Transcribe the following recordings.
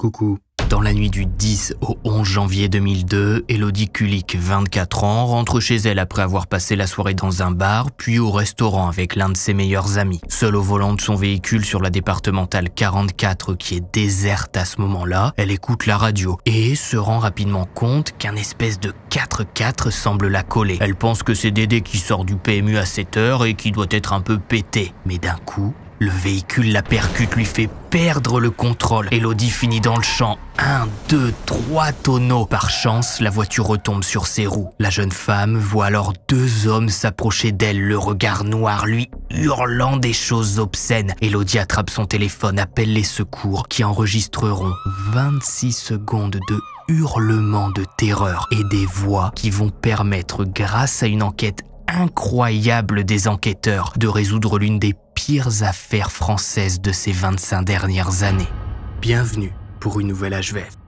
Coucou. Dans la nuit du 10 au 11 janvier 2002, Elodie Kulik, 24 ans, rentre chez elle après avoir passé la soirée dans un bar, puis au restaurant avec l'un de ses meilleurs amis. Seule au volant de son véhicule sur la départementale 44 qui est déserte à ce moment-là, elle écoute la radio et se rend rapidement compte qu'un espèce de 4 4 semble la coller. Elle pense que c'est Dédé qui sort du PMU à 7 h et qui doit être un peu pété. Mais d'un coup, le véhicule la percute, lui fait perdre le contrôle. Elodie finit dans le champ. Un, deux, trois tonneaux. Par chance, la voiture retombe sur ses roues. La jeune femme voit alors deux hommes s'approcher d'elle, le regard noir, lui hurlant des choses obscènes. Elodie attrape son téléphone, appelle les secours qui enregistreront 26 secondes de hurlements de terreur et des voix qui vont permettre, grâce à une enquête incroyable des enquêteurs de résoudre l'une des pires affaires françaises de ces 25 dernières années. Bienvenue pour une nouvelle HVF.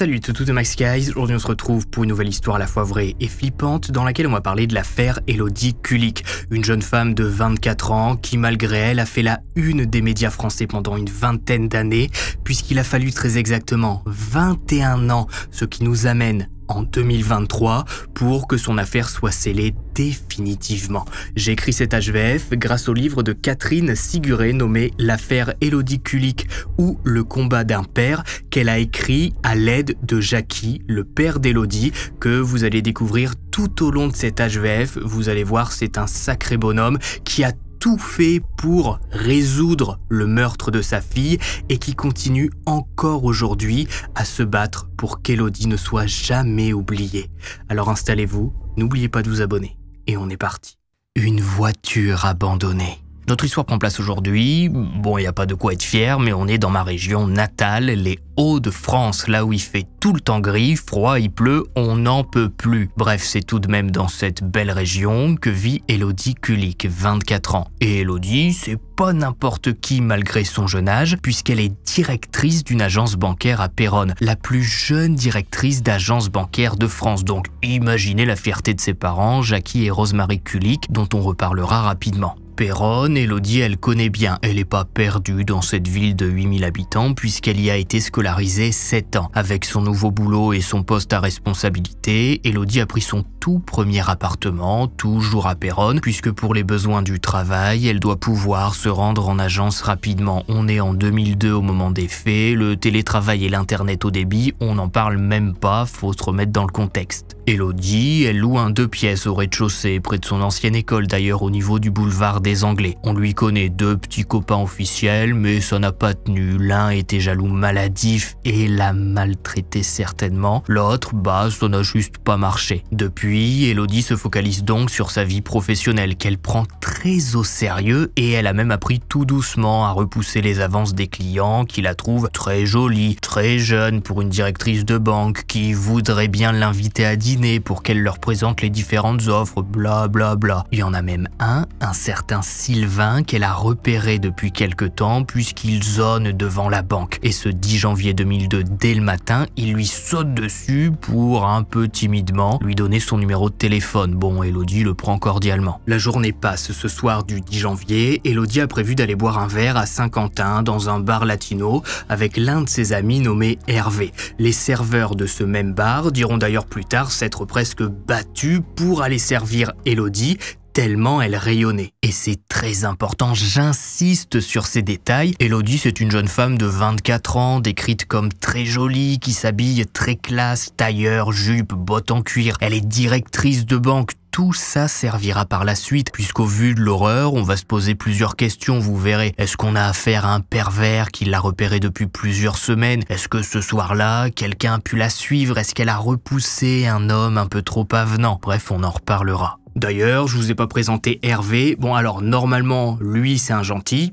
Salut tout de Max Guys, aujourd'hui on se retrouve pour une nouvelle histoire à la fois vraie et flippante dans laquelle on va parler de l'affaire Elodie Kulik, une jeune femme de 24 ans qui malgré elle a fait la une des médias français pendant une vingtaine d'années puisqu'il a fallu très exactement 21 ans, ce qui nous amène en 2023 pour que son affaire soit scellée définitivement. J'écris cet HVF grâce au livre de Catherine Siguré nommé L'affaire Elodie Kulik ou Le combat d'un père qu'elle a écrit à l'aide de Jackie, le père d'Elodie, que vous allez découvrir tout au long de cet HVF. Vous allez voir, c'est un sacré bonhomme qui a tout fait pour résoudre le meurtre de sa fille et qui continue encore aujourd'hui à se battre pour qu'Elodie ne soit jamais oubliée. Alors installez-vous, n'oubliez pas de vous abonner et on est parti. Une voiture abandonnée. Notre histoire prend place aujourd'hui. Bon, il n'y a pas de quoi être fier, mais on est dans ma région natale, les Hauts-de-France, là où il fait tout le temps gris, froid, il pleut, on n'en peut plus. Bref, c'est tout de même dans cette belle région que vit Elodie Kulik, 24 ans. Et Elodie, c'est pas n'importe qui malgré son jeune âge, puisqu'elle est directrice d'une agence bancaire à Péronne, la plus jeune directrice d'agence bancaire de France. Donc imaginez la fierté de ses parents, Jackie et Rosemary Kulik, dont on reparlera rapidement. Péronne, Elodie, elle connaît bien. Elle n'est pas perdue dans cette ville de 8000 habitants puisqu'elle y a été scolarisée 7 ans. Avec son nouveau boulot et son poste à responsabilité, Elodie a pris son tout premier appartement, toujours à Péronne, puisque pour les besoins du travail, elle doit pouvoir se rendre en agence rapidement. On est en 2002 au moment des faits, le télétravail et l'internet au débit, on n'en parle même pas, faut se remettre dans le contexte. Elodie, elle loue un deux pièces au rez-de-chaussée, près de son ancienne école d'ailleurs au niveau du boulevard des Anglais. On lui connaît deux petits copains officiels, mais ça n'a pas tenu. L'un était jaloux maladif et l'a maltraité certainement. L'autre, bah, ça n'a juste pas marché. Depuis, Elodie se focalise donc sur sa vie professionnelle qu'elle prend très au sérieux et elle a même appris tout doucement à repousser les avances des clients qui la trouvent très jolie, très jeune pour une directrice de banque qui voudrait bien l'inviter à dîner pour qu'elle leur présente les différentes offres, bla bla bla. Il y en a même un, un certain Sylvain qu'elle a repéré depuis quelque temps puisqu'il zone devant la banque. Et ce 10 janvier 2002, dès le matin, il lui saute dessus pour, un peu timidement, lui donner son numéro de téléphone. Bon, Elodie le prend cordialement. La journée passe. Ce soir du 10 janvier, Elodie a prévu d'aller boire un verre à Saint-Quentin dans un bar latino avec l'un de ses amis nommé Hervé. Les serveurs de ce même bar diront d'ailleurs plus tard s'être presque battus pour aller servir Elodie tellement elle rayonnait. Et c'est très important, j'insiste sur ces détails. Elodie, c'est une jeune femme de 24 ans, décrite comme très jolie, qui s'habille très classe, tailleur, jupe, botte en cuir. Elle est directrice de banque, tout ça servira par la suite, puisqu'au vu de l'horreur, on va se poser plusieurs questions, vous verrez. Est-ce qu'on a affaire à un pervers qui l'a repéré depuis plusieurs semaines Est-ce que ce soir-là, quelqu'un a pu la suivre Est-ce qu'elle a repoussé un homme un peu trop avenant Bref, on en reparlera. D'ailleurs, je vous ai pas présenté Hervé. Bon, alors normalement, lui, c'est un gentil,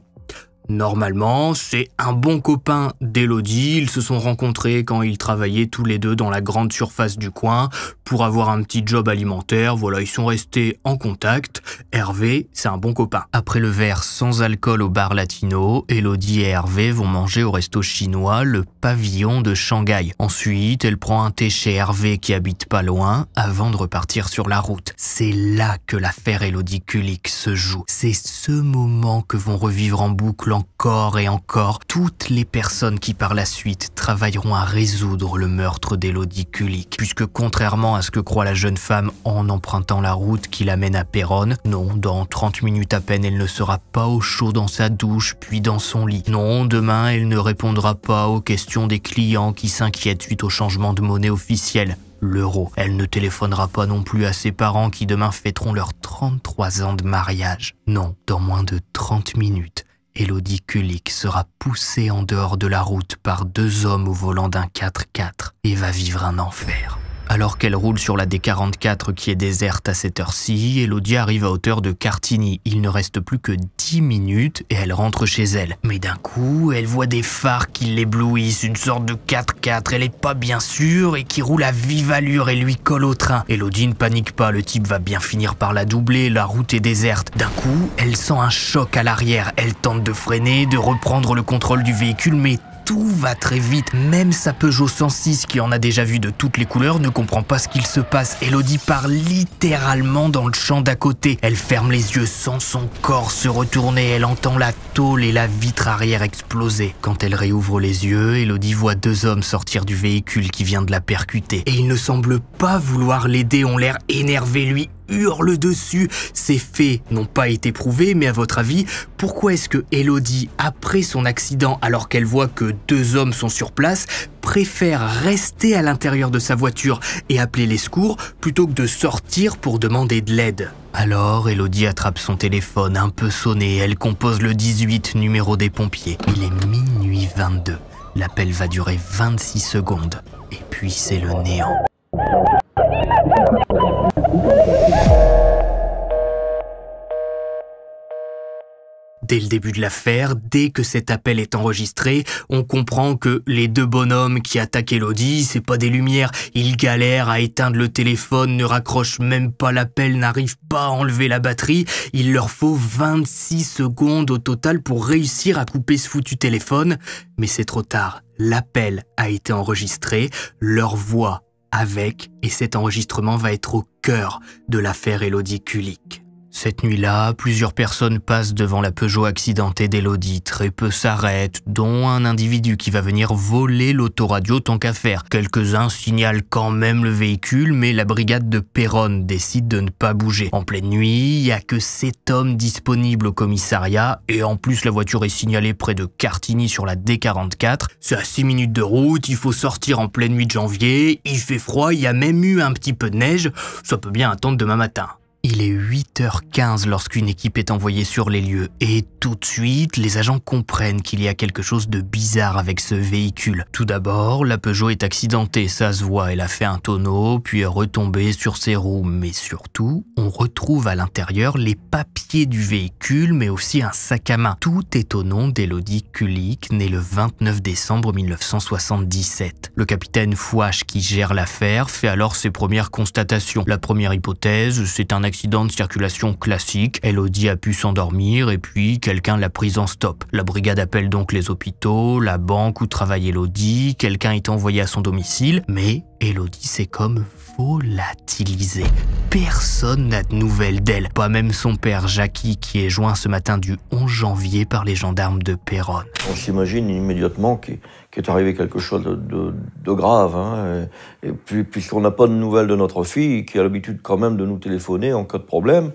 Normalement, c'est un bon copain d'Elodie, ils se sont rencontrés quand ils travaillaient tous les deux dans la grande surface du coin pour avoir un petit job alimentaire, voilà, ils sont restés en contact. Hervé, c'est un bon copain. Après le verre sans alcool au bar latino, Elodie et Hervé vont manger au resto chinois, le pavillon de Shanghai. Ensuite, elle prend un thé chez Hervé qui habite pas loin avant de repartir sur la route. C'est là que l'affaire Elodie Kulik se joue. C'est ce moment que vont revivre en boucle encore et encore toutes les personnes qui par la suite travailleront à résoudre le meurtre d'Elodie Kulik, puisque contrairement à ce que croit la jeune femme en empruntant la route qui l'amène à Péronne, non, dans 30 minutes à peine elle ne sera pas au chaud dans sa douche puis dans son lit. Non, demain elle ne répondra pas aux questions des clients qui s'inquiètent suite au changement de monnaie officielle l'euro. Elle ne téléphonera pas non plus à ses parents qui demain fêteront leurs 33 ans de mariage. Non, dans moins de 30 minutes, Elodie Kulik sera poussée en dehors de la route par deux hommes au volant d'un 4x4 et va vivre un enfer. Alors qu'elle roule sur la D44 qui est déserte à cette heure-ci, Elodie arrive à hauteur de Cartigny. Il ne reste plus que 10 minutes et elle rentre chez elle. Mais d'un coup, elle voit des phares qui l'éblouissent, une sorte de 4x4, elle est pas bien sûre et qui roule à vive allure et lui colle au train. Elodie ne panique pas, le type va bien finir par la doubler, la route est déserte. D'un coup, elle sent un choc à l'arrière, elle tente de freiner, de reprendre le contrôle du véhicule, mais tout va très vite. Même sa Peugeot 106 qui en a déjà vu de toutes les couleurs ne comprend pas ce qu'il se passe. Elodie part littéralement dans le champ d'à côté. Elle ferme les yeux sans son corps se retourner. Elle entend la tôle et la vitre arrière exploser. Quand elle réouvre les yeux, Elodie voit deux hommes sortir du véhicule qui vient de la percuter. Et ils ne semblent pas vouloir l'aider, ont l'air énervés. Lui hurle dessus. Ces faits n'ont pas été prouvés, mais à votre avis, pourquoi est-ce que Elodie, après son accident, alors qu'elle voit que deux hommes sont sur place, préfère rester à l'intérieur de sa voiture et appeler les secours plutôt que de sortir pour demander de l'aide alors, Elodie attrape son téléphone un peu sonné. Elle compose le 18 numéro des pompiers. Il est minuit 22. L'appel va durer 26 secondes. Et puis, c'est le néant. Dès le début de l'affaire, dès que cet appel est enregistré, on comprend que les deux bonhommes qui attaquent Elodie, c'est pas des lumières. Ils galèrent à éteindre le téléphone, ne raccrochent même pas l'appel, n'arrivent pas à enlever la batterie. Il leur faut 26 secondes au total pour réussir à couper ce foutu téléphone. Mais c'est trop tard. L'appel a été enregistré, leur voix avec, et cet enregistrement va être au cœur de l'affaire Elodie Kulik. Cette nuit-là, plusieurs personnes passent devant la Peugeot accidentée d'Elodie. Très peu s'arrêtent, dont un individu qui va venir voler l'autoradio tant qu'à faire. Quelques-uns signalent quand même le véhicule, mais la brigade de Perronne décide de ne pas bouger. En pleine nuit, il n'y a que 7 hommes disponibles au commissariat, et en plus la voiture est signalée près de Cartigny sur la D44. C'est à 6 minutes de route, il faut sortir en pleine nuit de janvier, il fait froid, il y a même eu un petit peu de neige, ça peut bien attendre demain matin. Il est 8h15 lorsqu'une équipe est envoyée sur les lieux et tout de suite, les agents comprennent qu'il y a quelque chose de bizarre avec ce véhicule. Tout d'abord, la Peugeot est accidentée, ça se voit, elle a fait un tonneau puis est retombée sur ses roues. Mais surtout, on retrouve à l'intérieur les papiers du véhicule mais aussi un sac à main. Tout est au nom d'Elodie Kulik, née le 29 décembre 1977. Le capitaine Fouache qui gère l'affaire fait alors ses premières constatations. La première hypothèse, c'est un accident accident de circulation classique. Elodie a pu s'endormir et puis quelqu'un l'a prise en stop. La brigade appelle donc les hôpitaux, la banque où travaille Elodie, quelqu'un est envoyé à son domicile, mais Elodie s'est comme volatilisée. Personne n'a de nouvelles d'elle, pas même son père Jackie qui est joint ce matin du 11 janvier par les gendarmes de Péronne. On s'imagine immédiatement qu'est arrivé quelque chose de, grave, hein. et, puis, puisqu'on n'a pas de nouvelles de notre fille, qui a l'habitude quand même de nous téléphoner en cas de problème,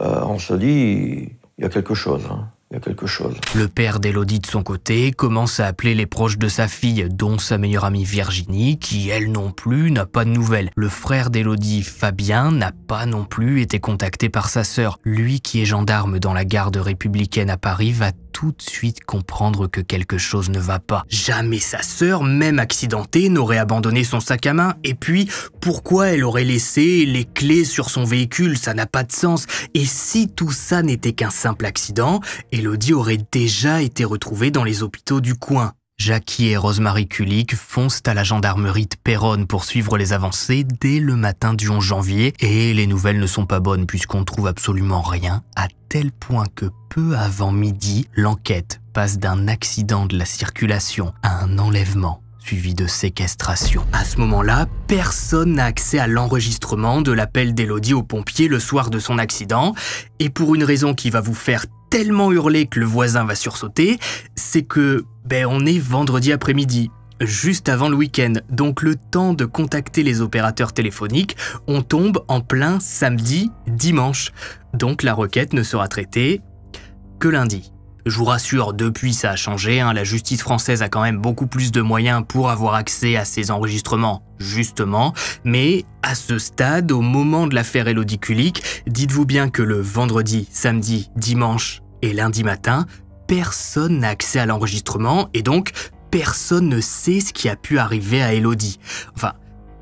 euh, on se dit, il y a quelque chose. Hein quelque chose. Le père d'Elodie, de son côté, commence à appeler les proches de sa fille, dont sa meilleure amie Virginie, qui, elle non plus, n'a pas de nouvelles. Le frère d'Elodie, Fabien, n'a pas non plus été contacté par sa sœur. Lui, qui est gendarme dans la garde républicaine à Paris, va tout de suite comprendre que quelque chose ne va pas. Jamais sa sœur, même accidentée, n'aurait abandonné son sac à main. Et puis, pourquoi elle aurait laissé les clés sur son véhicule Ça n'a pas de sens. Et si tout ça n'était qu'un simple accident, Elodie aurait déjà été retrouvée dans les hôpitaux du coin. Jackie et Rosemary Kulik foncent à la gendarmerie de Péronne pour suivre les avancées dès le matin du 11 janvier et les nouvelles ne sont pas bonnes puisqu'on ne trouve absolument rien, à tel point que peu avant midi, l'enquête passe d'un accident de la circulation à un enlèvement suivi de séquestration. À ce moment-là, personne n'a accès à l'enregistrement de l'appel d'Elodie au pompiers le soir de son accident, et pour une raison qui va vous faire tellement hurler que le voisin va sursauter, c'est que, ben, on est vendredi après-midi, juste avant le week-end, donc le temps de contacter les opérateurs téléphoniques, on tombe en plein samedi, dimanche. Donc la requête ne sera traitée que lundi. Je vous rassure, depuis ça a changé, hein. la justice française a quand même beaucoup plus de moyens pour avoir accès à ces enregistrements, justement, mais à ce stade, au moment de l'affaire Elodie Kulik, dites-vous bien que le vendredi, samedi, dimanche et lundi matin, personne n'a accès à l'enregistrement et donc personne ne sait ce qui a pu arriver à Elodie. Enfin,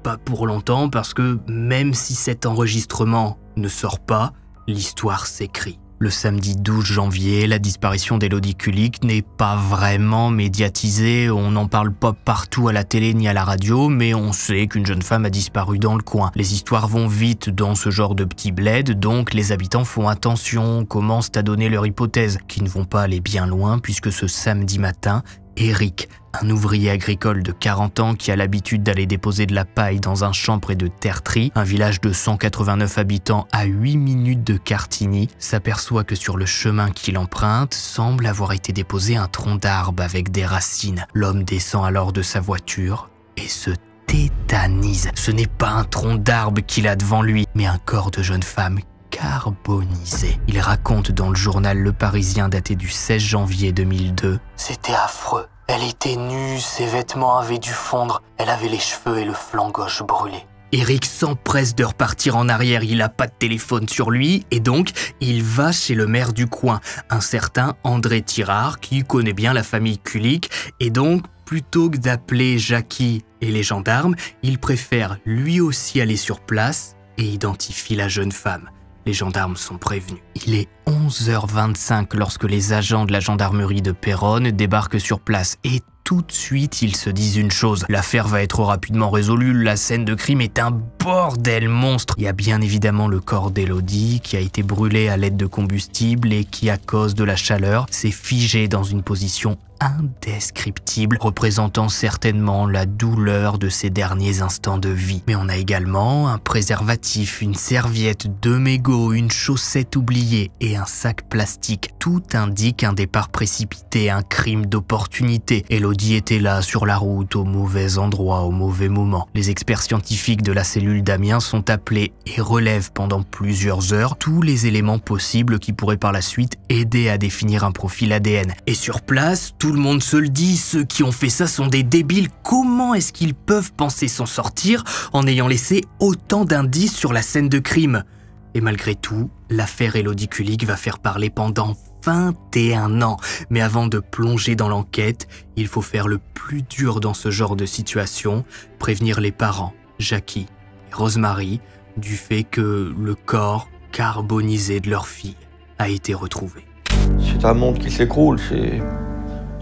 pas pour longtemps parce que même si cet enregistrement ne sort pas, l'histoire s'écrit le samedi 12 janvier, la disparition d'Elodie Kulik n'est pas vraiment médiatisée, on n'en parle pas partout à la télé ni à la radio, mais on sait qu'une jeune femme a disparu dans le coin. Les histoires vont vite dans ce genre de petits bled, donc les habitants font attention, commencent à donner leur hypothèse, qui ne vont pas aller bien loin puisque ce samedi matin, Eric, un ouvrier agricole de 40 ans qui a l'habitude d'aller déposer de la paille dans un champ près de Tertry, un village de 189 habitants à 8 minutes de Cartigny, s'aperçoit que sur le chemin qu'il emprunte semble avoir été déposé un tronc d'arbre avec des racines. L'homme descend alors de sa voiture et se tétanise. Ce n'est pas un tronc d'arbre qu'il a devant lui, mais un corps de jeune femme carbonisé. Il raconte dans le journal Le Parisien daté du 16 janvier 2002 C'était affreux. Elle était nue, ses vêtements avaient dû fondre, elle avait les cheveux et le flanc gauche brûlés. Eric s'empresse de repartir en arrière, il n'a pas de téléphone sur lui, et donc il va chez le maire du coin, un certain André Tirard, qui connaît bien la famille Kulik, et donc plutôt que d'appeler Jackie et les gendarmes, il préfère lui aussi aller sur place et identifier la jeune femme. Les gendarmes sont prévenus. Il est 11h25 lorsque les agents de la gendarmerie de Péronne débarquent sur place et tout de suite ils se disent une chose, l'affaire va être rapidement résolue, la scène de crime est un bordel monstre. Il y a bien évidemment le corps d'Elodie qui a été brûlé à l'aide de combustible et qui à cause de la chaleur s'est figé dans une position indescriptible, représentant certainement la douleur de ses derniers instants de vie. Mais on a également un préservatif, une serviette, deux mégots, une chaussette oubliée et un sac plastique. Tout indique un départ précipité, un crime d'opportunité. Elodie était là, sur la route, au mauvais endroit, au mauvais moment. Les experts scientifiques de la cellule d'Amiens sont appelés et relèvent pendant plusieurs heures tous les éléments possibles qui pourraient par la suite aider à définir un profil ADN. Et sur place, tout le monde se le dit, ceux qui ont fait ça sont des débiles. Comment est-ce qu'ils peuvent penser s'en sortir en ayant laissé autant d'indices sur la scène de crime Et malgré tout, l'affaire Elodie va faire parler pendant 21 ans. Mais avant de plonger dans l'enquête, il faut faire le plus dur dans ce genre de situation, prévenir les parents, Jackie et Rosemary, du fait que le corps carbonisé de leur fille a été retrouvé. C'est un monde qui s'écroule, c'est...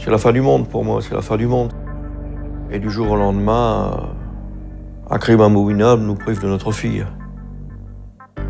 C'est la fin du monde pour moi, c'est la fin du monde. Et du jour au lendemain, euh, un crime nous prive de notre fille.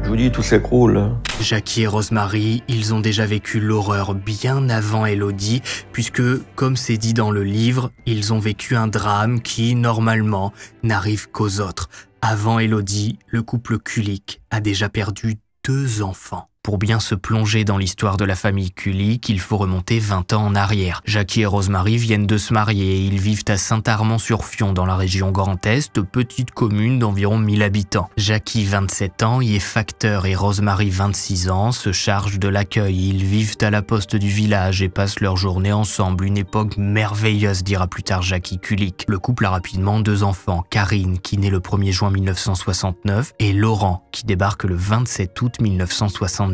Je vous dis, tout s'écroule. Hein. Jackie et Rosemary, ils ont déjà vécu l'horreur bien avant Elodie, puisque, comme c'est dit dans le livre, ils ont vécu un drame qui, normalement, n'arrive qu'aux autres. Avant Elodie, le couple Kulik a déjà perdu deux enfants. Pour bien se plonger dans l'histoire de la famille Kulik, il faut remonter 20 ans en arrière. Jackie et Rosemary viennent de se marier et ils vivent à Saint-Armand-sur-Fion dans la région Grand Est, petite commune d'environ 1000 habitants. Jackie, 27 ans, y est facteur et Rosemary, 26 ans, se charge de l'accueil. Ils vivent à la poste du village et passent leur journée ensemble, une époque merveilleuse, dira plus tard Jackie Kulik. Le couple a rapidement deux enfants, Karine, qui naît le 1er juin 1969, et Laurent, qui débarque le 27 août 1969.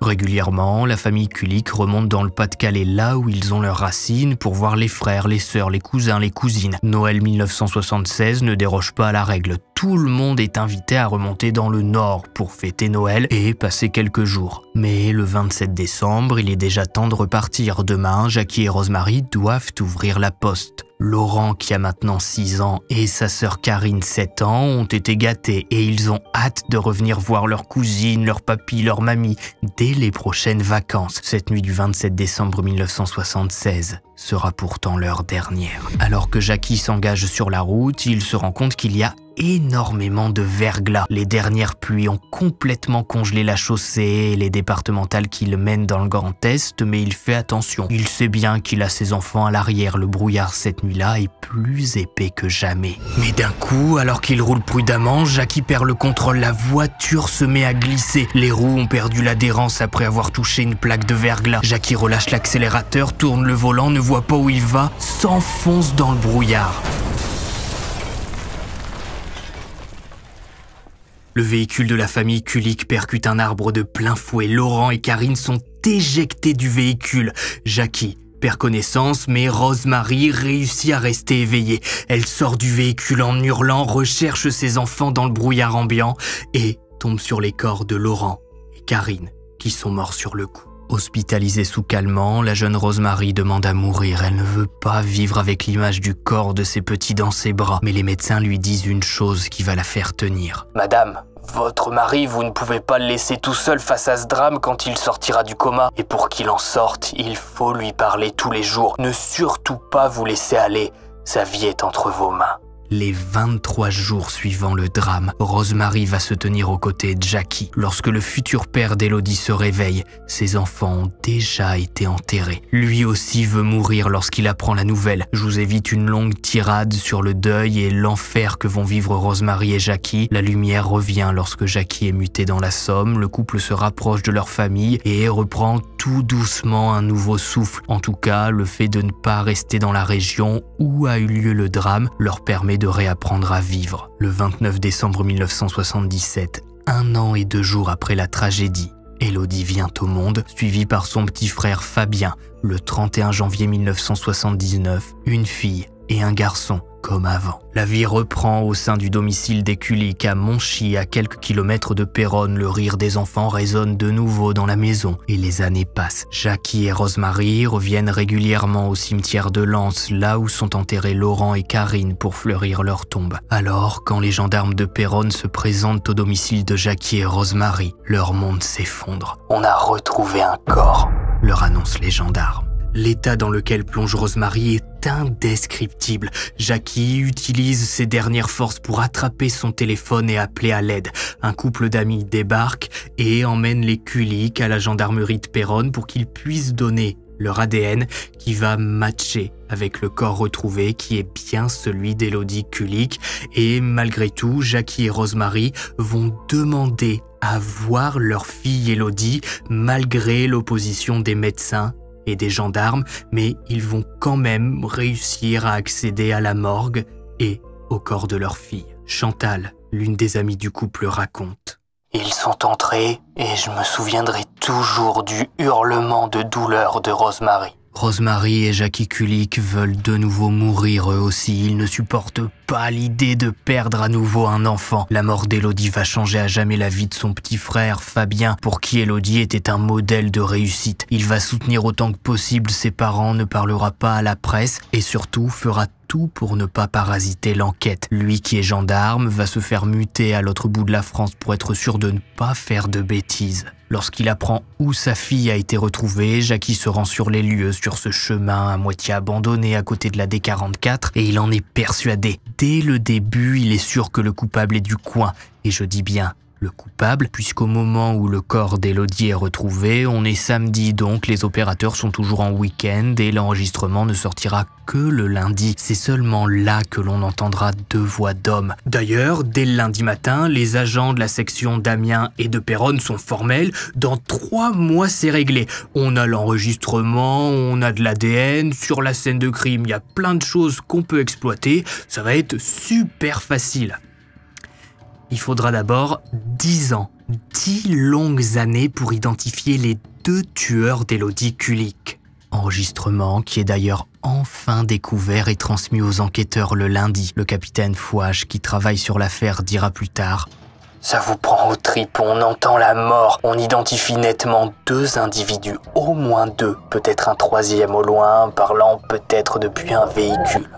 Régulièrement, la famille Kulik remonte dans le Pas-de-Calais là où ils ont leurs racines pour voir les frères, les sœurs, les cousins, les cousines. Noël 1976 ne déroge pas à la règle, tout le monde est invité à remonter dans le nord pour fêter Noël et passer quelques jours. Mais le 27 décembre, il est déjà temps de repartir. Demain, Jackie et Rosemary doivent ouvrir la poste. Laurent, qui a maintenant 6 ans, et sa sœur Karine, 7 ans, ont été gâtés et ils ont hâte de revenir voir leur cousine, leur papy, leur mamie dès les prochaines vacances. Cette nuit du 27 décembre 1976 sera pourtant leur dernière. Alors que Jackie s'engage sur la route, il se rend compte qu'il y a énormément de verglas. Les dernières pluies ont complètement congelé la chaussée et les départementales qui le mènent dans le Grand Est, mais il fait attention. Il sait bien qu'il a ses enfants à l'arrière. Le brouillard cette nuit-là est plus épais que jamais. Mais d'un coup, alors qu'il roule prudemment, Jackie perd le contrôle. La voiture se met à glisser. Les roues ont perdu l'adhérence après avoir touché une plaque de verglas. Jackie relâche l'accélérateur, tourne le volant, ne voit pas où il va, s'enfonce dans le brouillard. Le véhicule de la famille Kulik percute un arbre de plein fouet. Laurent et Karine sont éjectés du véhicule. Jackie perd connaissance, mais Rosemary réussit à rester éveillée. Elle sort du véhicule en hurlant, recherche ses enfants dans le brouillard ambiant et tombe sur les corps de Laurent et Karine, qui sont morts sur le coup. Hospitalisée sous calmant, la jeune Rosemary demande à mourir. Elle ne veut pas vivre avec l'image du corps de ses petits dans ses bras. Mais les médecins lui disent une chose qui va la faire tenir. Madame, votre mari, vous ne pouvez pas le laisser tout seul face à ce drame quand il sortira du coma. Et pour qu'il en sorte, il faut lui parler tous les jours. Ne surtout pas vous laisser aller. Sa vie est entre vos mains. Les 23 jours suivant le drame, Rosemary va se tenir aux côtés de Jackie. Lorsque le futur père d'Elodie se réveille, ses enfants ont déjà été enterrés. Lui aussi veut mourir lorsqu'il apprend la nouvelle. Je vous évite une longue tirade sur le deuil et l'enfer que vont vivre Rosemary et Jackie. La lumière revient lorsque Jackie est muté dans la Somme, le couple se rapproche de leur famille et reprend tout doucement un nouveau souffle. En tout cas, le fait de ne pas rester dans la région où a eu lieu le drame leur permet de réapprendre à vivre le 29 décembre 1977, un an et deux jours après la tragédie. Elodie vient au monde, suivie par son petit frère Fabien, le 31 janvier 1979, une fille et un garçon, avant. La vie reprend au sein du domicile des à Monchy, à quelques kilomètres de Péronne. Le rire des enfants résonne de nouveau dans la maison et les années passent. Jackie et Rosemary reviennent régulièrement au cimetière de Lens, là où sont enterrés Laurent et Karine pour fleurir leur tombe. Alors, quand les gendarmes de Péronne se présentent au domicile de Jackie et Rosemary, leur monde s'effondre. On a retrouvé un corps, leur annoncent les gendarmes. L'état dans lequel plonge Rosemary est indescriptible. Jackie utilise ses dernières forces pour attraper son téléphone et appeler à l'aide. Un couple d'amis débarque et emmène les Kulik à la gendarmerie de Péronne pour qu'ils puissent donner leur ADN qui va matcher avec le corps retrouvé qui est bien celui d'Elodie Kulik. Et malgré tout, Jackie et Rosemary vont demander à voir leur fille Elodie malgré l'opposition des médecins des gendarmes, mais ils vont quand même réussir à accéder à la morgue et au corps de leur fille. Chantal, l'une des amies du couple, raconte. Ils sont entrés et je me souviendrai toujours du hurlement de douleur de Rosemary. Rosemary et Jackie Kulik veulent de nouveau mourir eux aussi. Ils ne supportent pas l'idée de perdre à nouveau un enfant. La mort d'Elodie va changer à jamais la vie de son petit frère, Fabien, pour qui Elodie était un modèle de réussite. Il va soutenir autant que possible ses parents, ne parlera pas à la presse et surtout fera tout pour ne pas parasiter l'enquête. Lui qui est gendarme va se faire muter à l'autre bout de la France pour être sûr de ne pas faire de bêtises. Lorsqu'il apprend où sa fille a été retrouvée, Jackie se rend sur les lieux, sur ce chemin à moitié abandonné à côté de la D44, et il en est persuadé. Dès le début, il est sûr que le coupable est du coin, et je dis bien le coupable, puisqu'au moment où le corps d'Elodie est retrouvé, on est samedi donc, les opérateurs sont toujours en week-end et l'enregistrement ne sortira que le lundi. C'est seulement là que l'on entendra deux voix d'hommes. D'ailleurs, dès le lundi matin, les agents de la section d'Amiens et de Péronne sont formels. Dans trois mois, c'est réglé. On a l'enregistrement, on a de l'ADN, sur la scène de crime, il y a plein de choses qu'on peut exploiter. Ça va être super facile. Il faudra d'abord 10 ans, 10 longues années pour identifier les deux tueurs d'Elodie Kulik. Enregistrement qui est d'ailleurs enfin découvert et transmis aux enquêteurs le lundi. Le capitaine Fouage, qui travaille sur l'affaire, dira plus tard ça vous prend au tripes, on entend la mort, on identifie nettement deux individus, au moins deux, peut-être un troisième au loin, parlant peut-être depuis un véhicule.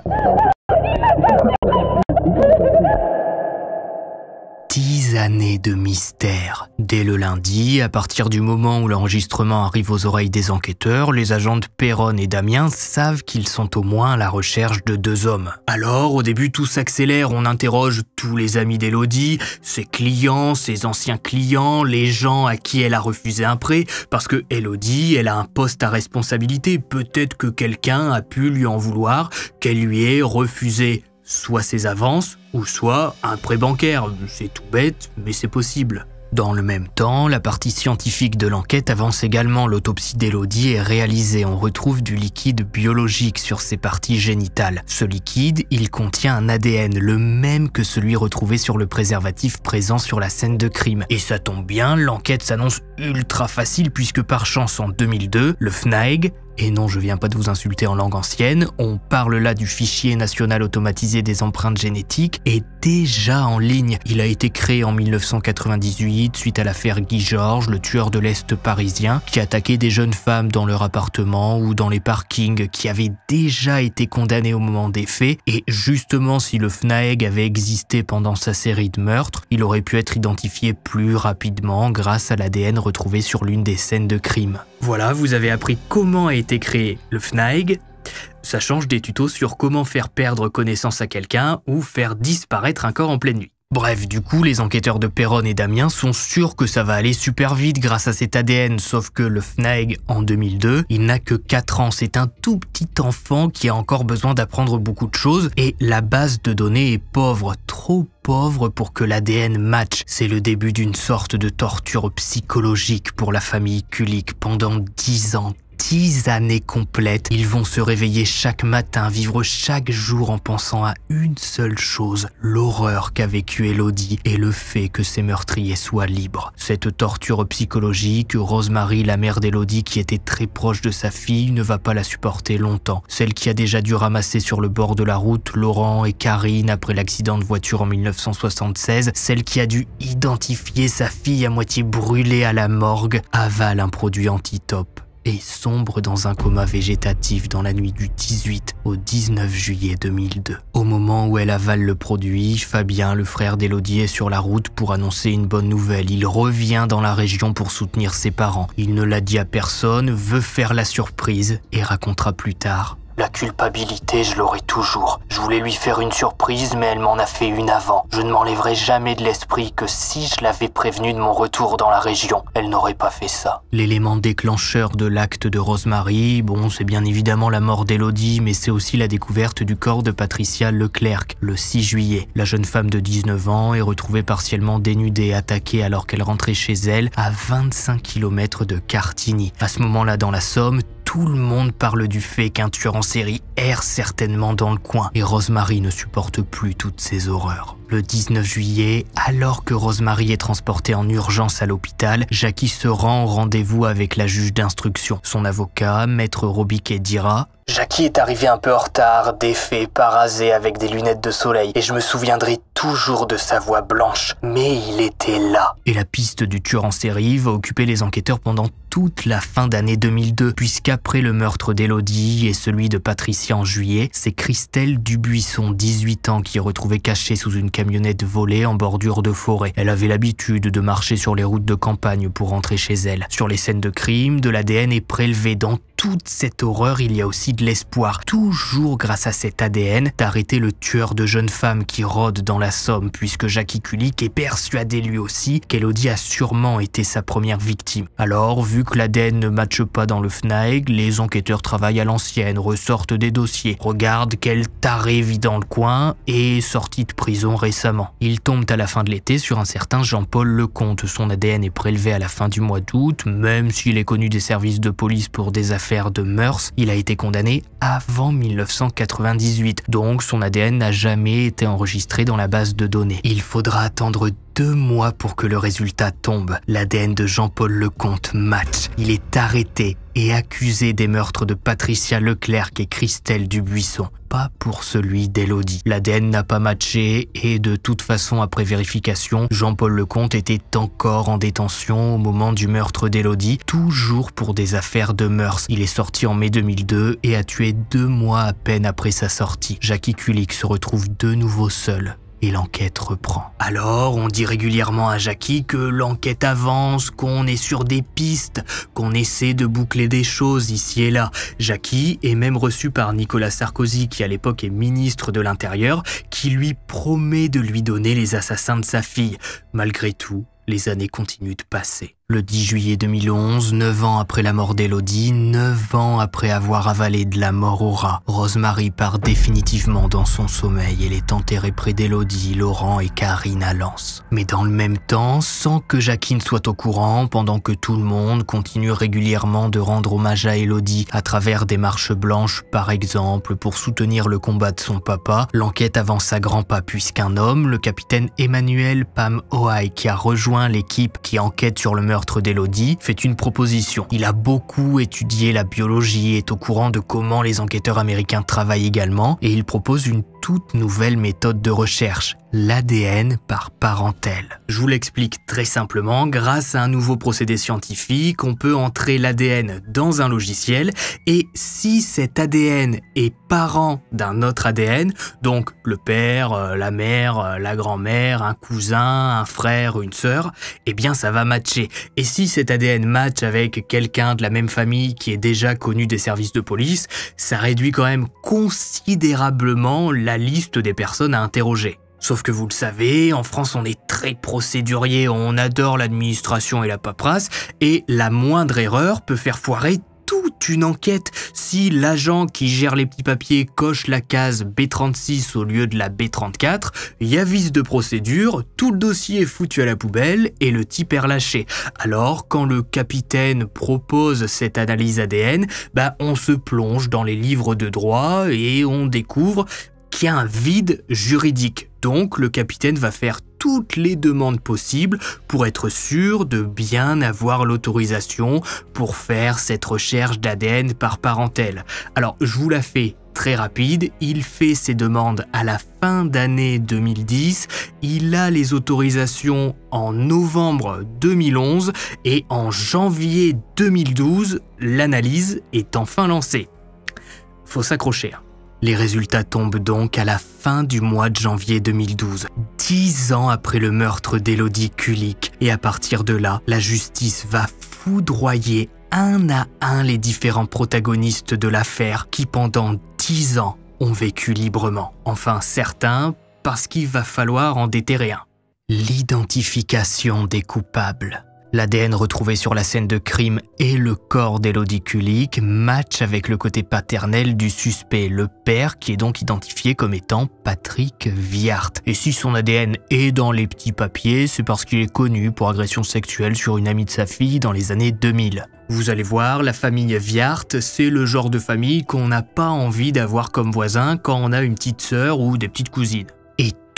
années de mystère. Dès le lundi, à partir du moment où l'enregistrement arrive aux oreilles des enquêteurs, les agents de Perron et Damien savent qu'ils sont au moins à la recherche de deux hommes. Alors, au début, tout s'accélère, on interroge tous les amis d'Elodie, ses clients, ses anciens clients, les gens à qui elle a refusé un prêt, parce que Elodie, elle a un poste à responsabilité, peut-être que quelqu'un a pu lui en vouloir, qu'elle lui ait refusé soit ses avances, ou soit un prêt bancaire. C'est tout bête, mais c'est possible. Dans le même temps, la partie scientifique de l'enquête avance également. L'autopsie d'Elodie est réalisée. On retrouve du liquide biologique sur ses parties génitales. Ce liquide, il contient un ADN, le même que celui retrouvé sur le préservatif présent sur la scène de crime. Et ça tombe bien, l'enquête s'annonce ultra facile puisque par chance en 2002, le FNAEG, et non, je viens pas de vous insulter en langue ancienne, on parle là du fichier national automatisé des empreintes génétiques, est déjà en ligne. Il a été créé en 1998 suite à l'affaire Guy Georges, le tueur de l'Est parisien, qui attaquait des jeunes femmes dans leur appartement ou dans les parkings, qui avaient déjà été condamnées au moment des faits, et justement si le FNAEG avait existé pendant sa série de meurtres, il aurait pu être identifié plus rapidement grâce à l'ADN retrouvé sur l'une des scènes de crime. Voilà, vous avez appris comment et été créé le FNAEG, ça change des tutos sur comment faire perdre connaissance à quelqu'un ou faire disparaître un corps en pleine nuit. Bref, du coup, les enquêteurs de Perron et Damien sont sûrs que ça va aller super vite grâce à cet ADN, sauf que le FNAEG, en 2002, il n'a que 4 ans, c'est un tout petit enfant qui a encore besoin d'apprendre beaucoup de choses, et la base de données est pauvre, trop pauvre pour que l'ADN match. C'est le début d'une sorte de torture psychologique pour la famille Kulik pendant 10 ans, années complètes, Ils vont se réveiller chaque matin, vivre chaque jour en pensant à une seule chose, l'horreur qu'a vécue Elodie et le fait que ses meurtriers soient libres. Cette torture psychologique, Rosemary, la mère d'Elodie qui était très proche de sa fille, ne va pas la supporter longtemps. Celle qui a déjà dû ramasser sur le bord de la route Laurent et Karine après l'accident de voiture en 1976, celle qui a dû identifier sa fille à moitié brûlée à la morgue, avale un produit anti-top et sombre dans un coma végétatif dans la nuit du 18 au 19 juillet 2002. Au moment où elle avale le produit, Fabien, le frère d'Élodie, est sur la route pour annoncer une bonne nouvelle. Il revient dans la région pour soutenir ses parents. Il ne l'a dit à personne, veut faire la surprise et racontera plus tard la culpabilité, je l'aurai toujours. Je voulais lui faire une surprise, mais elle m'en a fait une avant. Je ne m'enlèverai jamais de l'esprit que si je l'avais prévenue de mon retour dans la région, elle n'aurait pas fait ça. L'élément déclencheur de l'acte de Rosemary, bon, c'est bien évidemment la mort d'Elodie, mais c'est aussi la découverte du corps de Patricia Leclerc le 6 juillet. La jeune femme de 19 ans est retrouvée partiellement dénudée, attaquée alors qu'elle rentrait chez elle à 25 km de Cartigny. À ce moment-là, dans la Somme, tout le monde parle du fait qu'un tueur en série erre certainement dans le coin et Rosemary ne supporte plus toutes ces horreurs. Le 19 juillet, alors que Rosemary est transportée en urgence à l'hôpital, Jackie se rend au rendez-vous avec la juge d'instruction. Son avocat, maître Robiquet, dira Jackie est arrivé un peu en retard, défait, parasé, avec des lunettes de soleil, et je me souviendrai toujours de sa voix blanche, mais il était là. Et la piste du tueur en série va occuper les enquêteurs pendant toute la fin d'année 2002, puisqu'après le meurtre d'Elodie et celui de Patricia en juillet, c'est Christelle Dubuisson, 18 ans, qui est retrouvée cachée sous une camionnette volée en bordure de forêt. Elle avait l'habitude de marcher sur les routes de campagne pour rentrer chez elle. Sur les scènes de crime, de l'ADN est prélevé dans toute cette horreur, il y a aussi de l'espoir, toujours grâce à cet ADN, d'arrêter le tueur de jeunes femmes qui rôde dans la Somme, puisque Jackie Kulik est persuadé lui aussi qu'Elodie a sûrement été sa première victime. Alors, vu que l'ADN ne matche pas dans le FNAIG, les enquêteurs travaillent à l'ancienne, ressortent des dossiers, regardent quel taré vit dans le coin et sorti de prison récemment. Ils tombent à la fin de l'été sur un certain Jean-Paul Lecomte. Son ADN est prélevé à la fin du mois d'août, même s'il est connu des services de police pour des affaires de mœurs, il a été condamné avant 1998, donc son ADN n'a jamais été enregistré dans la base de données. Il faudra attendre deux mois pour que le résultat tombe. L'ADN de Jean-Paul Lecomte match. Il est arrêté et accusé des meurtres de Patricia Leclerc et Christelle Dubuisson, pas pour celui d'Elodie. L'ADN n'a pas matché et de toute façon, après vérification, Jean-Paul Lecomte était encore en détention au moment du meurtre d'Elodie, toujours pour des affaires de mœurs. Il est sorti en mai 2002 et a tué deux mois à peine après sa sortie. Jackie Kulik se retrouve de nouveau seul et l'enquête reprend. Alors, on dit régulièrement à Jackie que l'enquête avance, qu'on est sur des pistes, qu'on essaie de boucler des choses ici et là. Jackie est même reçu par Nicolas Sarkozy, qui à l'époque est ministre de l'Intérieur, qui lui promet de lui donner les assassins de sa fille. Malgré tout, les années continuent de passer. Le 10 juillet 2011, 9 ans après la mort d'Elodie, 9 ans après avoir avalé de la mort au rat, Rosemary part définitivement dans son sommeil. Elle est enterrée près d'Elodie, Laurent et Karine à Mais dans le même temps, sans que Jacqueline soit au courant, pendant que tout le monde continue régulièrement de rendre hommage à Elodie à travers des marches blanches par exemple pour soutenir le combat de son papa, l'enquête avance à grands pas puisqu'un homme, le capitaine Emmanuel Pam Oai, qui a rejoint l'équipe qui enquête sur le meurtre d'Elodie, fait une proposition. Il a beaucoup étudié la biologie, est au courant de comment les enquêteurs américains travaillent également, et il propose une toute nouvelle méthode de recherche, l'ADN par parentèle. Je vous l'explique très simplement, grâce à un nouveau procédé scientifique, on peut entrer l'ADN dans un logiciel et si cet ADN est parent d'un autre ADN, donc le père, euh, la mère, euh, la grand-mère, un cousin, un frère, une sœur, eh bien ça va matcher. Et si cet ADN match avec quelqu'un de la même famille qui est déjà connu des services de police, ça réduit quand même considérablement la la liste des personnes à interroger. Sauf que vous le savez, en France on est très procédurier, on adore l'administration et la paperasse, et la moindre erreur peut faire foirer toute une enquête si l'agent qui gère les petits papiers coche la case B36 au lieu de la B34, il y a vice de procédure, tout le dossier est foutu à la poubelle et le type est relâché. Alors quand le capitaine propose cette analyse ADN, bah on se plonge dans les livres de droit et on découvre y a un vide juridique. Donc le capitaine va faire toutes les demandes possibles pour être sûr de bien avoir l'autorisation pour faire cette recherche d'ADN par parentèle. Alors je vous la fais très rapide, il fait ses demandes à la fin d'année 2010, il a les autorisations en novembre 2011 et en janvier 2012, l'analyse est enfin lancée. Faut s'accrocher. Hein. Les résultats tombent donc à la fin du mois de janvier 2012, dix ans après le meurtre d'Elodie Kulik, et à partir de là, la justice va foudroyer un à un les différents protagonistes de l'affaire qui pendant dix ans ont vécu librement. Enfin certains, parce qu'il va falloir en déterrer un. L'identification des coupables. L'ADN retrouvé sur la scène de crime et le corps d'Elodie Kulik matchent avec le côté paternel du suspect, le père qui est donc identifié comme étant Patrick Viart. Et si son ADN est dans les petits papiers, c'est parce qu'il est connu pour agression sexuelle sur une amie de sa fille dans les années 2000. Vous allez voir, la famille Viart, c'est le genre de famille qu'on n'a pas envie d'avoir comme voisin quand on a une petite sœur ou des petites cousines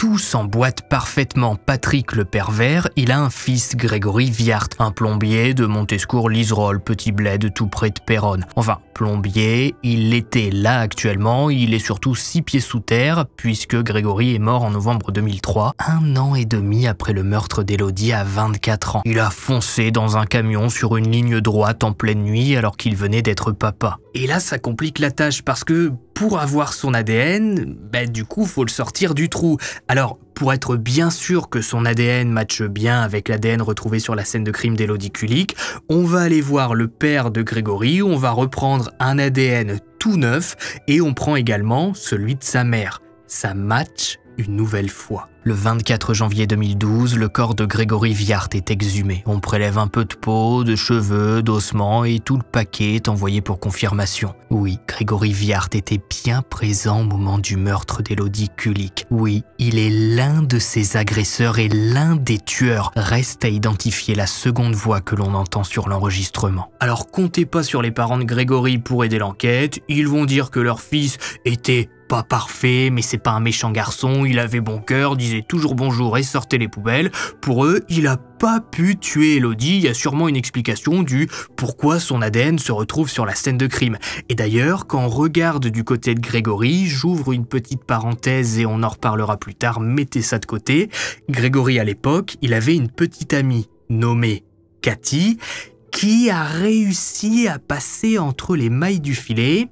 tout s'emboîte parfaitement. Patrick le pervers, il a un fils, Grégory Viart, un plombier de Montescourt Liserolles, petit bled tout près de Péronne. Enfin, plombier, il était là actuellement, il est surtout six pieds sous terre, puisque Grégory est mort en novembre 2003, un an et demi après le meurtre d'Elodie à 24 ans. Il a foncé dans un camion sur une ligne droite en pleine nuit alors qu'il venait d'être papa. Et là, ça complique la tâche parce que pour avoir son ADN, bah, du coup, faut le sortir du trou. Alors, pour être bien sûr que son ADN matche bien avec l'ADN retrouvé sur la scène de crime d'Elodie Kulik, on va aller voir le père de Grégory, on va reprendre un ADN tout neuf et on prend également celui de sa mère. Ça match une nouvelle fois. Le 24 janvier 2012, le corps de Grégory Viart est exhumé. On prélève un peu de peau, de cheveux, d'ossements et tout le paquet est envoyé pour confirmation. Oui, Grégory Viart était bien présent au moment du meurtre d'Elodie Kulik. Oui, il est l'un de ses agresseurs et l'un des tueurs. Reste à identifier la seconde voix que l'on entend sur l'enregistrement. Alors comptez pas sur les parents de Grégory pour aider l'enquête, ils vont dire que leur fils était pas parfait, mais c'est pas un méchant garçon, il avait bon cœur, disait toujours bonjour et sortait les poubelles, pour eux, il a pas pu tuer Elodie, il y a sûrement une explication du pourquoi son ADN se retrouve sur la scène de crime. Et d'ailleurs, quand on regarde du côté de Grégory, j'ouvre une petite parenthèse et on en reparlera plus tard, mettez ça de côté. Grégory à l'époque, il avait une petite amie nommée Cathy qui a réussi à passer entre les mailles du filet,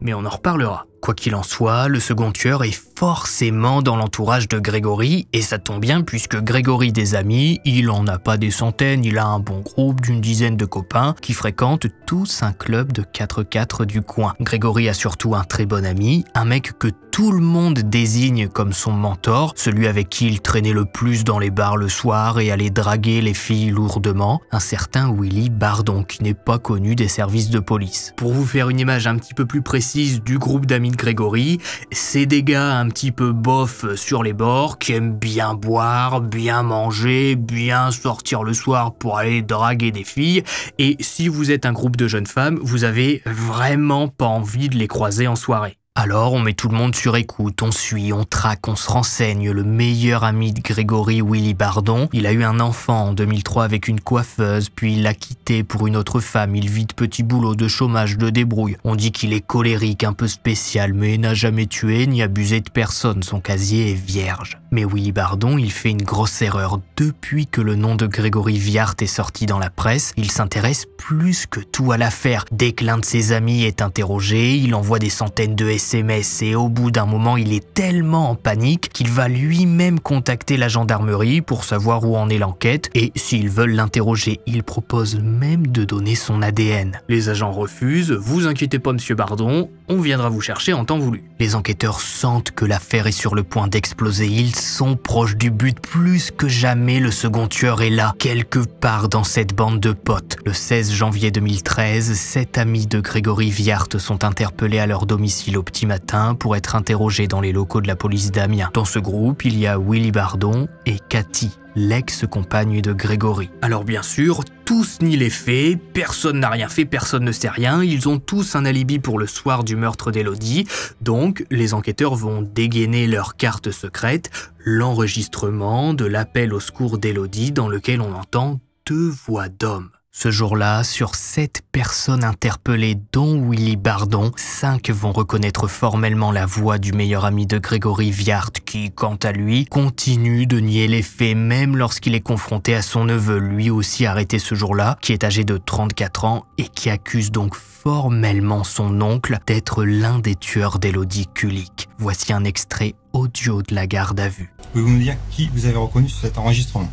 mais on en reparlera. Quoi qu'il en soit, le second tueur est forcément dans l'entourage de Grégory, et ça tombe bien puisque Grégory des amis, il en a pas des centaines, il a un bon groupe d'une dizaine de copains qui fréquentent tous un club de 4-4 du coin. Grégory a surtout un très bon ami, un mec que tout le monde désigne comme son mentor, celui avec qui il traînait le plus dans les bars le soir et allait draguer les filles lourdement, un certain Willy Bardon qui n'est pas connu des services de police. Pour vous faire une image un petit peu plus précise du groupe d'amis de Grégory, c'est des gars un petit peu bof sur les bords, qui aime bien boire, bien manger, bien sortir le soir pour aller draguer des filles. Et si vous êtes un groupe de jeunes femmes, vous avez vraiment pas envie de les croiser en soirée. Alors on met tout le monde sur écoute, on suit, on traque, on se renseigne. Le meilleur ami de Grégory, Willy Bardon, il a eu un enfant en 2003 avec une coiffeuse, puis il l'a quitté pour une autre femme. Il vit de petits boulots, de chômage, de débrouille. On dit qu'il est colérique, un peu spécial, mais n'a jamais tué ni abusé de personne. Son casier est vierge. Mais Willy Bardon, il fait une grosse erreur. Depuis que le nom de Grégory Viart est sorti dans la presse, il s'intéresse plus que tout à l'affaire. Dès que l'un de ses amis est interrogé, il envoie des centaines de SMS et au bout d'un moment il est tellement en panique qu'il va lui-même contacter la gendarmerie pour savoir où en est l'enquête et s'ils veulent l'interroger, il propose même de donner son ADN. Les agents refusent, vous inquiétez pas monsieur Bardon, on viendra vous chercher en temps voulu. Les enquêteurs sentent que l'affaire est sur le point d'exploser, ils sont proches du but plus que jamais le second tueur est là, quelque part dans cette bande de potes. Le 16 janvier 2013, sept amis de Grégory Viart sont interpellés à leur domicile au matin pour être interrogé dans les locaux de la police d'Amiens. Dans ce groupe, il y a Willy Bardon et Cathy, l'ex-compagne de Grégory. Alors bien sûr, tous nient les faits, personne n'a rien fait, personne ne sait rien, ils ont tous un alibi pour le soir du meurtre d'Elodie, donc les enquêteurs vont dégainer leur carte secrète, l'enregistrement de l'appel au secours d'Elodie dans lequel on entend deux voix d'homme. Ce jour-là, sur sept personnes interpellées, dont Willy Bardon, cinq vont reconnaître formellement la voix du meilleur ami de Grégory Viard, qui, quant à lui, continue de nier les faits même lorsqu'il est confronté à son neveu, lui aussi arrêté ce jour-là, qui est âgé de 34 ans et qui accuse donc formellement son oncle d'être l'un des tueurs d'Elodie Kulik. Voici un extrait audio de la garde à vue. Pouvez-vous nous dire qui vous avez reconnu sur cet enregistrement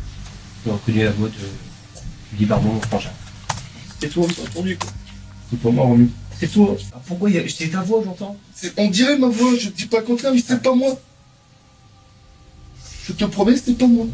la voix de Willy Bardon, franchement. C'est toi, C'est entendu quoi C'est pas moi, Romu. C'est toi. Ah, pourquoi pourquoi y a... C'est ta voix, j'entends On dirait ma voix, je dis pas le contraire, mais c'est pas moi. Je te promets, c'est pas moi.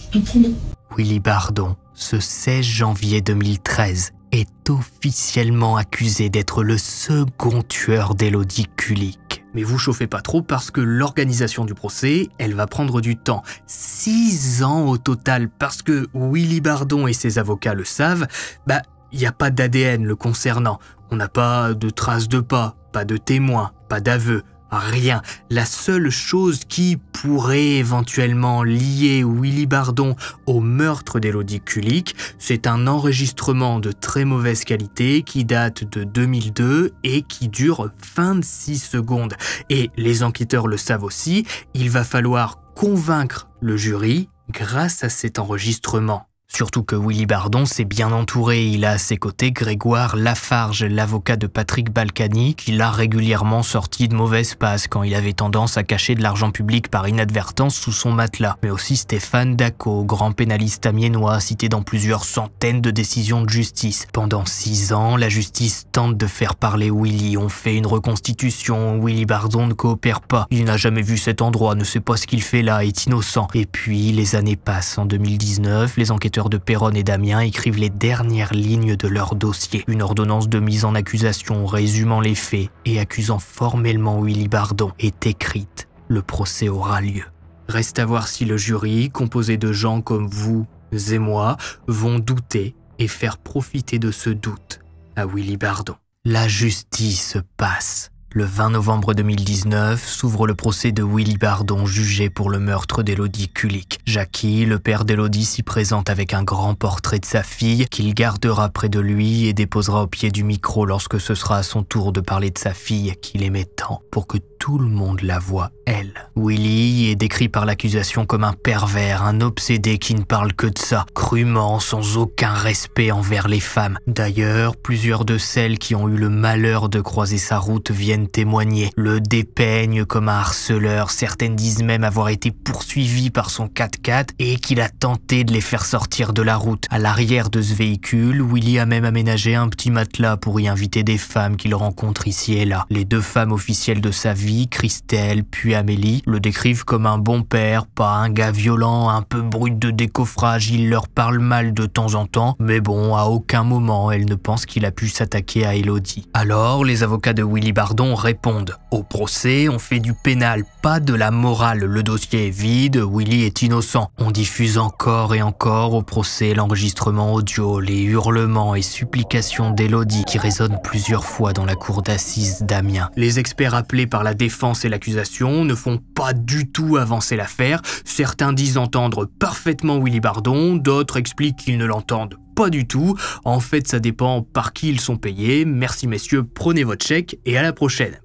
Je te promets. Willy Bardon, ce 16 janvier 2013, est officiellement accusé d'être le second tueur d'Elodie Kulik. Mais vous chauffez pas trop parce que l'organisation du procès, elle va prendre du temps. Six ans au total, parce que Willy Bardon et ses avocats le savent, bah, il n'y a pas d'ADN le concernant. On n'a pas de traces de pas, pas de témoins, pas d'aveux. Rien. La seule chose qui pourrait éventuellement lier Willy Bardon au meurtre d'Elodie Kulik, c'est un enregistrement de très mauvaise qualité qui date de 2002 et qui dure 26 secondes. Et les enquêteurs le savent aussi, il va falloir convaincre le jury grâce à cet enregistrement. Surtout que Willy Bardon s'est bien entouré. Il a à ses côtés Grégoire Lafarge, l'avocat de Patrick Balkany, qui l'a régulièrement sorti de mauvaise passe quand il avait tendance à cacher de l'argent public par inadvertance sous son matelas. Mais aussi Stéphane Daco, grand pénaliste amiénois, cité dans plusieurs centaines de décisions de justice. Pendant six ans, la justice tente de faire parler Willy. On fait une reconstitution. Willy Bardon ne coopère pas. Il n'a jamais vu cet endroit, ne sait pas ce qu'il fait là, est innocent. Et puis, les années passent. En 2019, les enquêteurs de Perron et d'Amiens écrivent les dernières lignes de leur dossier, une ordonnance de mise en accusation résumant les faits et accusant formellement Willy Bardon est écrite. Le procès aura lieu. Reste à voir si le jury, composé de gens comme vous et moi, vont douter et faire profiter de ce doute à Willy Bardon. La justice passe. Le 20 novembre 2019 s'ouvre le procès de Willy Bardon jugé pour le meurtre d'Elodie Kulik. Jackie, le père d'Elodie, s'y présente avec un grand portrait de sa fille qu'il gardera près de lui et déposera au pied du micro lorsque ce sera à son tour de parler de sa fille qu'il aimait tant pour que tout le monde la voie. elle. Willy est décrit par l'accusation comme un pervers, un obsédé qui ne parle que de ça, crûment, sans aucun respect envers les femmes. D'ailleurs, plusieurs de celles qui ont eu le malheur de croiser sa route viennent témoigner le dépeignent comme un harceleur, certaines disent même avoir été poursuivies par son 4x4 et qu'il a tenté de les faire sortir de la route. À l'arrière de ce véhicule, Willy a même aménagé un petit matelas pour y inviter des femmes qu'il rencontre ici et là. Les deux femmes officielles de sa vie, Christelle puis Amélie, le décrivent comme un bon père, pas un gars violent, un peu brut de décoffrage, il leur parle mal de temps en temps, mais bon, à aucun moment elles ne pensent qu'il a pu s'attaquer à Elodie. Alors, les avocats de Willy Bardon répondent au procès, on fait du pénal, pas de la morale, le dossier est vide, Willy est innocent. On diffuse encore et encore au procès l'enregistrement audio, les hurlements et supplications d'Elodie qui résonnent plusieurs fois dans la cour d'assises d'Amiens. Les experts appelés par la défense et l'accusation ne font pas du tout avancer l'affaire, certains disent entendre parfaitement Willy Bardon, d'autres expliquent qu'ils ne l'entendent pas du tout. En fait, ça dépend par qui ils sont payés. Merci messieurs, prenez votre chèque et à la prochaine.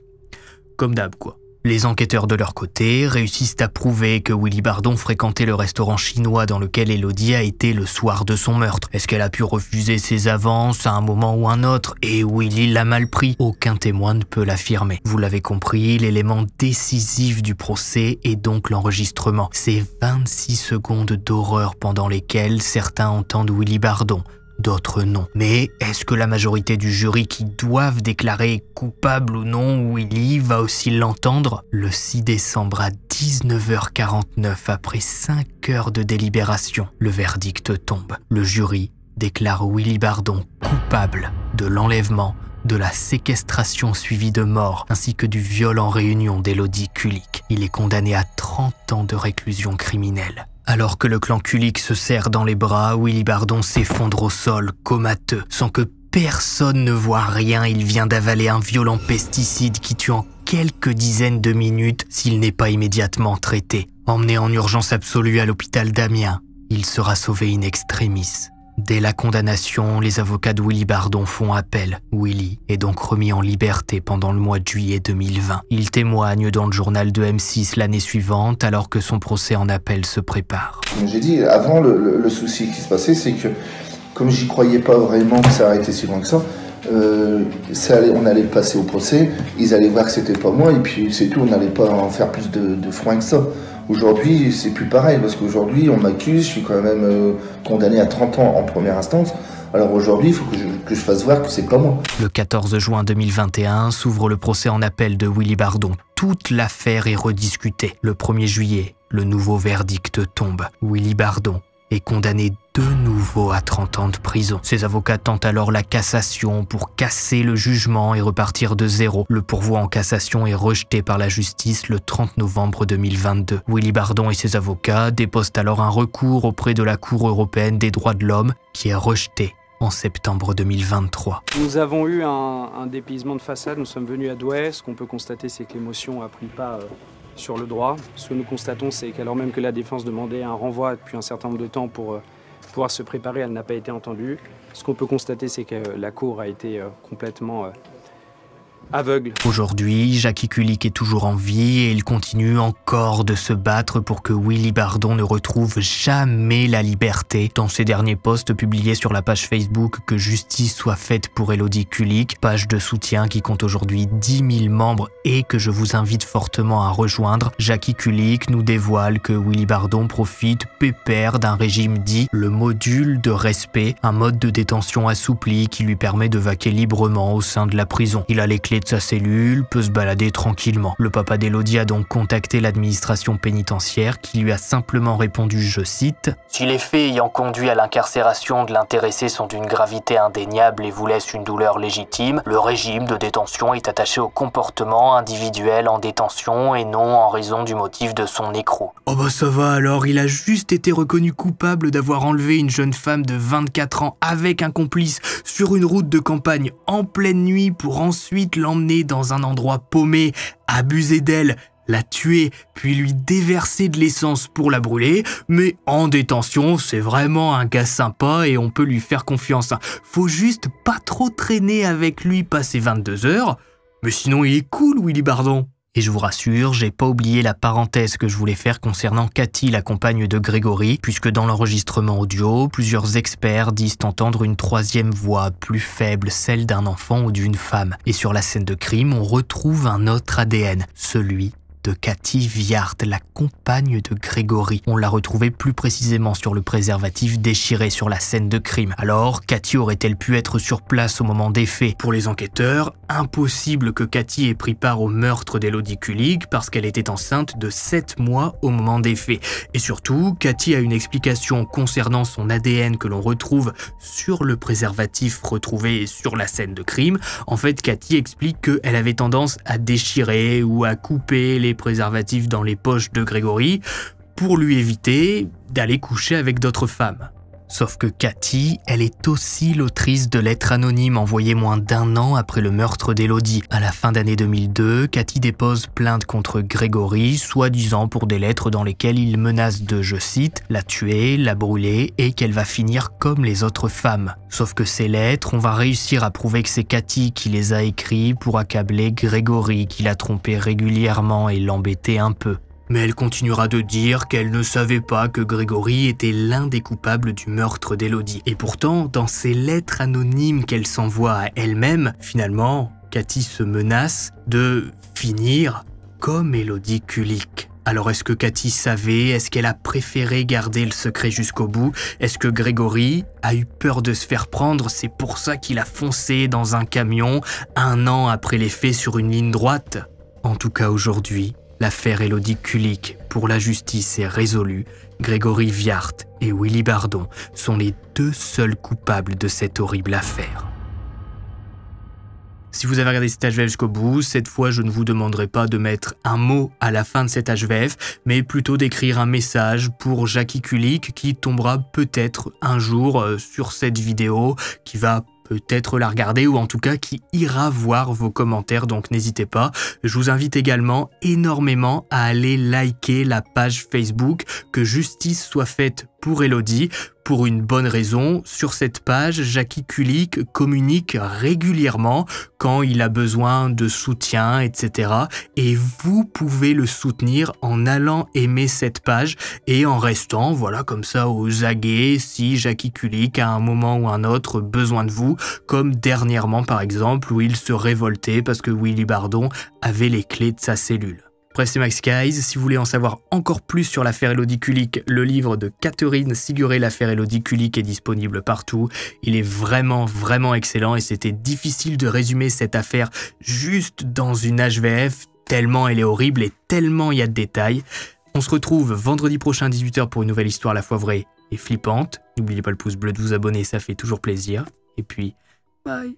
Comme d'hab quoi. Les enquêteurs de leur côté réussissent à prouver que Willy Bardon fréquentait le restaurant chinois dans lequel Elodie a été le soir de son meurtre. Est-ce qu'elle a pu refuser ses avances à un moment ou un autre Et Willy l'a mal pris Aucun témoin ne peut l'affirmer. Vous l'avez compris, l'élément décisif du procès est donc l'enregistrement. Ces 26 secondes d'horreur pendant lesquelles certains entendent Willy Bardon, d'autres non. Mais est-ce que la majorité du jury qui doivent déclarer coupable ou non Willy va aussi l'entendre Le 6 décembre à 19h49, après 5 heures de délibération, le verdict tombe. Le jury déclare Willy Bardon coupable de l'enlèvement, de la séquestration suivie de mort, ainsi que du viol en réunion d'Elodie Kulik. Il est condamné à 30 ans de réclusion criminelle. Alors que le clan Kulik se serre dans les bras, Willy Bardon s'effondre au sol, comateux, sans que personne ne voit rien. Il vient d'avaler un violent pesticide qui tue en quelques dizaines de minutes s'il n'est pas immédiatement traité. Emmené en urgence absolue à l'hôpital d'Amiens, il sera sauvé in extremis. Dès la condamnation, les avocats de Willy Bardon font appel. Willy est donc remis en liberté pendant le mois de juillet 2020. Il témoigne dans le journal de M6 l'année suivante alors que son procès en appel se prépare. J'ai dit, avant, le, souci qui se passait, c'est que comme j'y croyais pas vraiment que ça arrêtait si loin que ça, euh, on allait passer au procès, ils allaient voir que c'était pas moi, et puis c'est tout, on n'allait pas en faire plus de, de que ça. Aujourd'hui, c'est plus pareil, parce qu'aujourd'hui, on m'accuse, je suis quand même euh, condamné à 30 ans en première instance. Alors aujourd'hui, il faut que je, que je, fasse voir que c'est pas moi. Le 14 juin 2021 s'ouvre le procès en appel de Willy Bardon. Toute l'affaire est rediscutée. Le 1er juillet, le nouveau verdict tombe. Willy Bardon est condamné de nouveau à 30 ans de prison. Ses avocats tentent alors la cassation pour casser le jugement et repartir de zéro. Le pourvoi en cassation est rejeté par la justice le 30 novembre 2022. Willy Bardon et ses avocats déposent alors un recours auprès de la Cour européenne des droits de l'homme qui est rejeté en septembre 2023. Nous avons eu un, un de façade, nous sommes venus à Douai. Ce qu'on peut constater, c'est que l'émotion a pris pas euh, sur le droit. Ce que nous constatons, c'est qu'alors même que la défense demandait un renvoi depuis un certain nombre de temps pour euh, pouvoir se préparer, elle n'a pas été entendue. Ce qu'on peut constater, c'est que la Cour a été euh, complètement euh, aveugle. Aujourd'hui, Jackie Kulik est toujours en vie et il continue encore de se battre pour que Willy Bardon ne retrouve jamais la liberté. Dans ses derniers posts publiés sur la page Facebook Que justice soit faite pour Elodie Kulik, page de soutien qui compte aujourd'hui 10 000 membres et que je vous invite fortement à rejoindre, Jackie Kulik nous dévoile que Willy Bardon profite pépère d'un régime dit le module de respect, un mode de détention assoupli qui lui permet de vaquer librement au sein de la prison. Il a les de sa cellule, peut se balader tranquillement. Le papa d'Elodie a donc contacté l'administration pénitentiaire qui lui a simplement répondu, je cite, Si les faits ayant conduit à l'incarcération de l'intéressé sont d'une gravité indéniable et vous laissent une douleur légitime, le régime de détention est attaché au comportement individuel en détention et non en raison du motif de son écrou. Oh bah ça va alors, il a juste été reconnu coupable d'avoir enlevé une jeune femme de 24 ans avec un complice sur une route de campagne en pleine nuit pour ensuite l'enlever emmener dans un endroit paumé, abuser d'elle, la tuer, puis lui déverser de l'essence pour la brûler, mais en détention, c'est vraiment un gars sympa et on peut lui faire confiance. Faut juste pas trop traîner avec lui passer 22 heures, mais sinon il est cool Willy Bardon. Et je vous rassure, j'ai pas oublié la parenthèse que je voulais faire concernant Cathy, la compagne de Grégory, puisque dans l'enregistrement audio, plusieurs experts disent entendre une troisième voix plus faible, celle d'un enfant ou d'une femme. Et sur la scène de crime, on retrouve un autre ADN, celui de Cathy Viard, la compagne de Grégory. On l'a retrouvée plus précisément sur le préservatif déchiré sur la scène de crime. Alors, Cathy aurait-elle pu être sur place au moment des faits Pour les enquêteurs, impossible que Cathy ait pris part au meurtre d'Elodie Kulig parce qu'elle était enceinte de 7 mois au moment des faits. Et surtout, Cathy a une explication concernant son ADN que l'on retrouve sur le préservatif retrouvé sur la scène de crime. En fait, Cathy explique qu'elle avait tendance à déchirer ou à couper les préservatifs dans les poches de Grégory pour lui éviter d'aller coucher avec d'autres femmes. Sauf que Cathy, elle est aussi l'autrice de lettres anonymes envoyées moins d'un an après le meurtre d'Elodie. À la fin d'année 2002, Cathy dépose plainte contre Grégory, soi-disant pour des lettres dans lesquelles il menace de, je cite, la tuer, la brûler et qu'elle va finir comme les autres femmes. Sauf que ces lettres, on va réussir à prouver que c'est Cathy qui les a écrites pour accabler Grégory qui l'a trompé régulièrement et l'embêter un peu mais elle continuera de dire qu'elle ne savait pas que Grégory était l'un des coupables du meurtre d'Elodie. Et pourtant, dans ces lettres anonymes qu'elle s'envoie à elle-même, finalement, Cathy se menace de finir comme Elodie Kulik. Alors est-ce que Cathy savait Est-ce qu'elle a préféré garder le secret jusqu'au bout Est-ce que Grégory a eu peur de se faire prendre C'est pour ça qu'il a foncé dans un camion un an après les faits sur une ligne droite En tout cas aujourd'hui, L'affaire Elodie Kulik pour la justice est résolue. Grégory Viart et Willy Bardon sont les deux seuls coupables de cette horrible affaire. Si vous avez regardé cet HVF jusqu'au bout, cette fois je ne vous demanderai pas de mettre un mot à la fin de cet HVF, mais plutôt d'écrire un message pour Jackie Kulik qui tombera peut-être un jour euh, sur cette vidéo qui va peut-être la regarder ou en tout cas qui ira voir vos commentaires, donc n'hésitez pas. Je vous invite également énormément à aller liker la page Facebook, que justice soit faite pour Elodie, pour une bonne raison, sur cette page, Jackie Kulik communique régulièrement quand il a besoin de soutien, etc. Et vous pouvez le soutenir en allant aimer cette page et en restant, voilà, comme ça, aux aguets si Jackie Kulik a un moment ou un autre besoin de vous, comme dernièrement par exemple où il se révoltait parce que Willy Bardon avait les clés de sa cellule c'est Max Guys. Si vous voulez en savoir encore plus sur l'affaire Elodie Kulik, le livre de Catherine Siguré, l'affaire Elodie Kulik, est disponible partout. Il est vraiment, vraiment excellent et c'était difficile de résumer cette affaire juste dans une HVF, tellement elle est horrible et tellement il y a de détails. On se retrouve vendredi prochain 18h pour une nouvelle histoire à la fois vraie et flippante. N'oubliez pas le pouce bleu de vous abonner, ça fait toujours plaisir. Et puis, bye